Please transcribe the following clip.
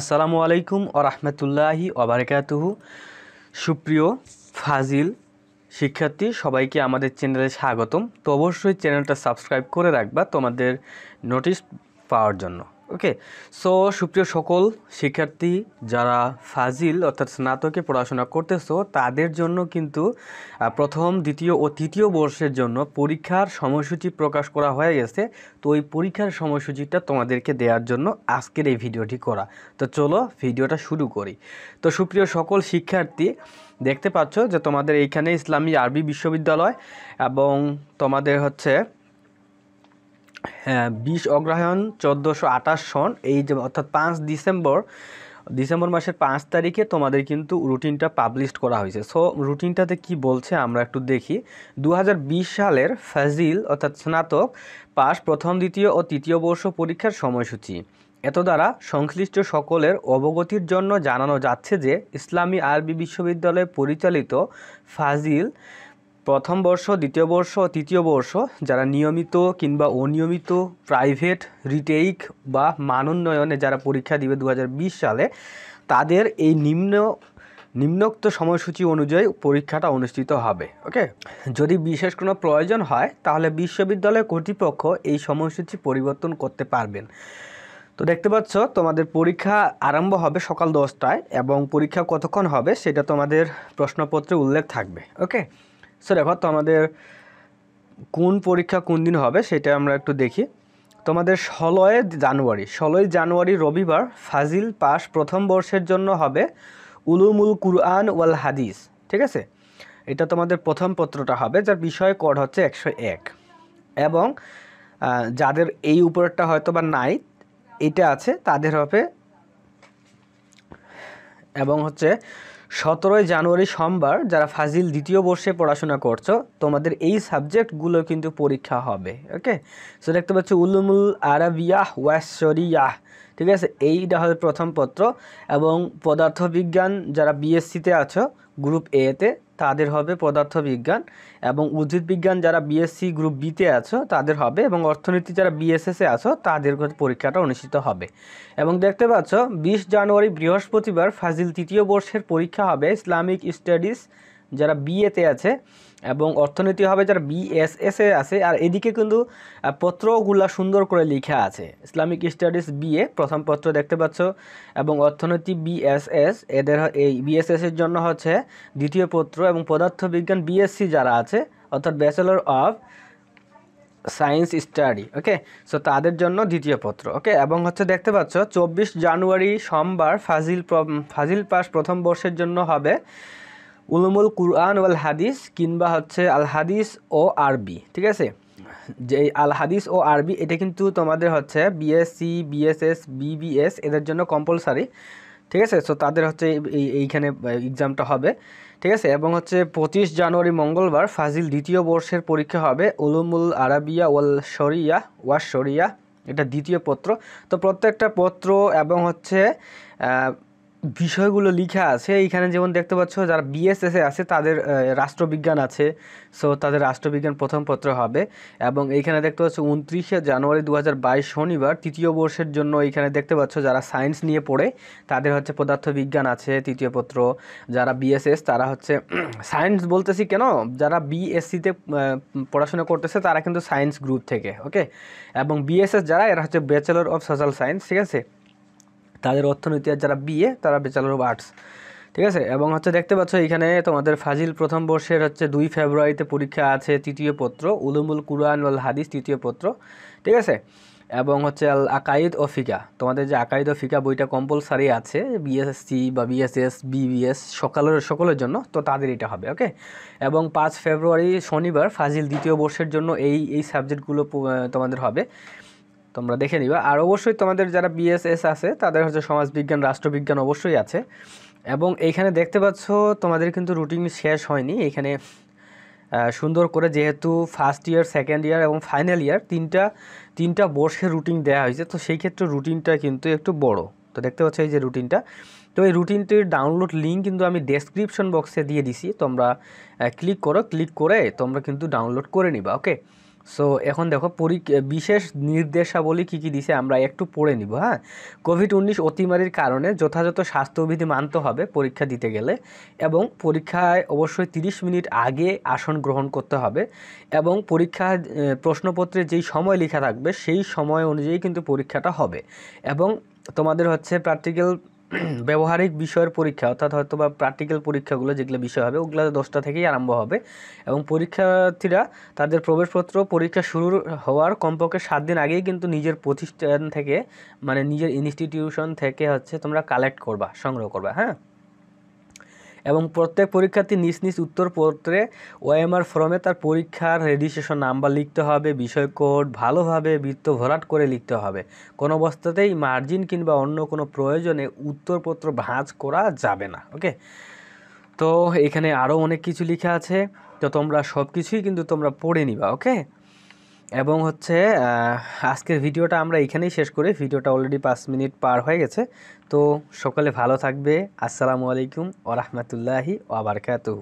আসসালামু আলাইকুম ও রহমতুল্লাহি ওবরাকাতুহু সুপ্রিয় ফাজিল শিক্ষার্থী সবাইকে আমাদের চ্যানেলে স্বাগতম তো অবশ্যই চ্যানেলটা সাবস্ক্রাইব করে রাখবা তোমাদের নোটিশ পাওয়ার জন্য ওকে সো সুপ্রিয় সকল শিক্ষার্থী যারা ফাজিল অর্থাৎ স্নাতকে পড়াশোনা করতেছো তাদের জন্য কিন্তু প্রথম দ্বিতীয় ও তৃতীয় বর্ষের জন্য পরীক্ষার সময়সূচি প্রকাশ করা হয়ে গেছে তো ওই পরীক্ষার সময়সূচিটা তোমাদেরকে দেওয়ার জন্য আজকের এই ভিডিওটি করা তো চলো ভিডিওটা শুরু করি তো সুপ্রিয় সকল শিক্ষার্থী দেখতে পাচ্ছ যে তোমাদের এইখানে ইসলামী আরবি বিশ্ববিদ্যালয় এবং তোমাদের হচ্ছে হ্যাঁ, বিশ অগ্রহায়ণ চোদ্দোশো আঠাশ সন এই যে অর্থাৎ পাঁচ ডিসেম্বর ডিসেম্বর মাসের পাঁচ তারিখে তোমাদের কিন্তু রুটিনটা পাবলিশড করা হয়েছে সো রুটিনটাতে কি বলছে আমরা একটু দেখি দু সালের ফাজিল অর্থাৎ স্নাতক পাশ প্রথম দ্বিতীয় ও তৃতীয় বর্ষ পরীক্ষার সময়সূচি এত দ্বারা সংশ্লিষ্ট সকলের অবগতির জন্য জানানো যাচ্ছে যে ইসলামী আরবি বিশ্ববিদ্যালয়ে পরিচালিত ফাজিল প্রথম বর্ষ দ্বিতীয় বর্ষ তৃতীয় বর্ষ যারা নিয়মিত কিংবা অনিয়মিত প্রাইভেট রিটেইক বা মানোন্নয়নে যারা পরীক্ষা দিবে দু সালে তাদের এই নিম্ন নিম্নোক্ত সময়সূচি অনুযায়ী পরীক্ষাটা অনুষ্ঠিত হবে ওকে যদি বিশেষ কোনো প্রয়োজন হয় তাহলে বিশ্ববিদ্যালয় কর্তৃপক্ষ এই সময়সূচি পরিবর্তন করতে পারবেন তো দেখতে পাচ্ছ তোমাদের পরীক্ষা আরম্ভ হবে সকাল দশটায় এবং পরীক্ষা কতক্ষণ হবে সেটা তোমাদের প্রশ্নপত্রে উল্লেখ থাকবে ওকে সো দেখো তোমাদের কোন পরীক্ষা কোন দিন হবে সেটা আমরা একটু দেখি তোমাদের ষোলোই জানুয়ারি ষোলোই জানুয়ারি রবিবার ফাজিল পাস প্রথম বর্ষের জন্য হবে উলুমুল কুরআন ওয়াল হাদিস ঠিক আছে এটা তোমাদের প্রথম পত্রটা হবে যার বিষয় কোড হচ্ছে একশো এক এবং যাদের এই উপরেরটা হয়তো বা নাই এটা আছে তাদের হবে এবং হচ্ছে সতেরোই জানুয়ারি সোমবার যারা ফাজিল দ্বিতীয় বর্ষে পড়াশোনা করছো তোমাদের এই সাবজেক্টগুলো কিন্তু পরীক্ষা হবে ওকে সো দেখতে পাচ্ছ উলুমুল আরাবিয়াহ ওয়াশরিয়াহ ঠিক আছে এইটা হবে প্রথম পত্র এবং পদার্থবিজ্ঞান যারা বিএসসিতে আছো গ্রুপ এতে তাদের হবে পদার্থবিজ্ঞান এবং উদ্ভিদবিজ্ঞান যারা বিএসসি গ্রুপ বিতে আছো তাদের হবে এবং অর্থনীতি যারা বিএসএসে আছো তাদের পরীক্ষাটা অনুষ্ঠিত হবে এবং দেখতে পাচ্ছ বিশ জানুয়ারি বৃহস্পতিবার ফাজিল তৃতীয় বর্ষের পরীক্ষা হবে ইসলামিক স্টাডিজ যারা বিএতে আছে এবং অর্থনীতি হবে যারা বিএসএসে আছে আর এদিকে কিন্তু পত্রগুলা সুন্দর করে লেখা আছে ইসলামিক স্টাডিজ বিএ প্রথম পত্র দেখতে পাচ্ছ এবং অর্থনীতি বিএসএস এদের এই বিএসএসের জন্য হচ্ছে দ্বিতীয় পত্র এবং পদার্থবিজ্ঞান বিএসসি যারা আছে অর্থাৎ bachelor of science study okay so তাদের জন্য দ্বিতীয় পত্র ওকে এবং হচ্ছে দেখতে পাচ্ছ চব্বিশ জানুয়ারি সোমবার ফাজিল ফাজিল পাস প্রথম বর্ষের জন্য হবে উলুমুল কুরআন ওয়াল হাদিস কিংবা হচ্ছে আল হাদিস ও আরবি ঠিক আছে যে আল হাদিস ও আরবি এটা কিন্তু তোমাদের হচ্ছে বিএসসি বিএসএস বিবিএস এদের জন্য কম্পালসারি ঠিক আছে সো তাদের হচ্ছে এইখানে এক্সামটা হবে ঠিক আছে এবং হচ্ছে পঁচিশ জানুয়ারি মঙ্গলবার ফাজিল দ্বিতীয় বর্ষের পরীক্ষা হবে উলুমুল আরাবিয়া ওয়াল শরিয়া ওয়া শরিয়া এটা দ্বিতীয় পত্র তো প্রত্যেকটা পত্র এবং হচ্ছে বিষয়গুলো লিখা আছে এইখানে যেমন দেখতে পাচ্ছ যারা বিএসএসএ আছে তাদের রাষ্ট্রবিজ্ঞান আছে সো তাদের রাষ্ট্রবিজ্ঞান প্রথম পত্র হবে এবং এইখানে দেখতে পাচ্ছ উনত্রিশে জানুয়ারি দু শনিবার তৃতীয় বর্ষের জন্য এইখানে দেখতে পাচ্ছ যারা সায়েন্স নিয়ে পড়ে তাদের হচ্ছে পদার্থবিজ্ঞান আছে তৃতীয় পত্র যারা বিএসএস তারা হচ্ছে সায়েন্স বলতেছি কেন যারা বিএসসিতে পড়াশোনা করতেছে তারা কিন্তু সায়েন্স গ্রুপ থেকে ওকে এবং বিএসএস যারা এরা হচ্ছে ব্যাচেলর অফ সোশ্যাল সায়েন্স ঠিক আছে তাদের অর্থনীতি আর যারা বিএ তারা ব্যাচেলার অফ আর্টস ঠিক আছে এবং হচ্ছে দেখতে পাচ্ছ এখানে তোমাদের ফাজিল প্রথম বর্ষের হচ্ছে দুই ফেব্রুয়ারিতে পরীক্ষা আছে তৃতীয় পত্র উলুমুল কুরআন ওল হাদিস তৃতীয় পত্র ঠিক আছে এবং হচ্ছে আল আকাইদ ও ফিকা তোমাদের যে আকাইদ ও ফিকা বইটা কম্পালসারি আছে বিএসসি বা বিএসএস বিবিএস সকালের সকলের জন্য তো তাদের এটা হবে ওকে এবং পাঁচ ফেব্রুয়ারি শনিবার ফাজিল দ্বিতীয় বর্ষের জন্য এই এই সাবজেক্টগুলো তোমাদের হবে তোমরা দেখে নিবা আর অবশ্যই তোমাদের যারা বিএসএস আছে তাদের হচ্ছে সমাজবিজ্ঞান রাষ্ট্রবিজ্ঞান অবশ্যই আছে এবং এইখানে দেখতে পাচ্ছ তোমাদের কিন্তু রুটিন শেষ হয়নি এখানে সুন্দর করে যেহেতু ফার্স্ট ইয়ার সেকেন্ড ইয়ার এবং ফাইনাল ইয়ার তিনটা তিনটা বর্ষে রুটিন দেওয়া হয়েছে তো সেই ক্ষেত্রে রুটিনটা কিন্তু একটু বড় তো দেখতে পাচ্ছ এই যে রুটিনটা তো এই রুটিনটির ডাউনলোড লিঙ্ক কিন্তু আমি ডেসক্রিপশন বক্সে দিয়ে দিছি তোমরা ক্লিক করো ক্লিক করে তোমরা কিন্তু ডাউনলোড করে নিবা ওকে সো এখন দেখো বিশেষ নির্দেশাবলী কী কী দিছে আমরা একটু পড়ে নিব হ্যাঁ কোভিড উনিশ অতিমারির কারণে যথাযথ স্বাস্থ্যবিধি মানতে হবে পরীক্ষা দিতে গেলে এবং পরীক্ষায় অবশ্যই 30 মিনিট আগে আসন গ্রহণ করতে হবে এবং পরীক্ষা প্রশ্নপত্রে যেই সময় লেখা থাকবে সেই সময় অনুযায়ী কিন্তু পরীক্ষাটা হবে এবং তোমাদের হচ্ছে প্র্যাকটিক্যাল ব্যবহারিক বিষয়ের পরীক্ষা অর্থাৎ হয়তো বা প্র্যাকটিক্যাল পরীক্ষাগুলো যেগুলো বিষয় হবে ওগুলো দশটা থেকেই আরম্ভ হবে এবং পরীক্ষার্থীরা তাদের প্রবেশপত্র পরীক্ষা শুরু হওয়ার কমপক্ষে সাত দিন আগেই কিন্তু নিজের প্রতিষ্ঠান থেকে মানে নিজের ইনস্টিটিউশন থেকে হচ্ছে তোমরা কালেক্ট করবা সংগ্রহ করবা হ্যাঁ এবং প্রত্যেক পরীক্ষার্থী নিজ নিজ উত্তরপত্রে ওএমআর ফর্মে তার পরীক্ষার রেজিস্ট্রেশন নাম্বার লিখতে হবে বিষয় কোড ভালোভাবে বৃত্ত ভরাট করে লিখতে হবে কোনো অবস্থাতেই মার্জিন কিংবা অন্য কোনো প্রয়োজনে উত্তরপত্র ভাঁজ করা যাবে না ওকে তো এখানে আরও অনেক কিছু লিখা আছে তো তোমরা সব কিছুই কিন্তু তোমরা পড়ে নিবা ওকে এবং হচ্ছে আজকের ভিডিওটা আমরা এখানেই শেষ করি ভিডিওটা অলরেডি পাঁচ মিনিট পার হয়ে গেছে তো সকলে ভালো থাকবে আসসালামু আলাইকুম ওরহমতুল্লাহি ওবরকাতু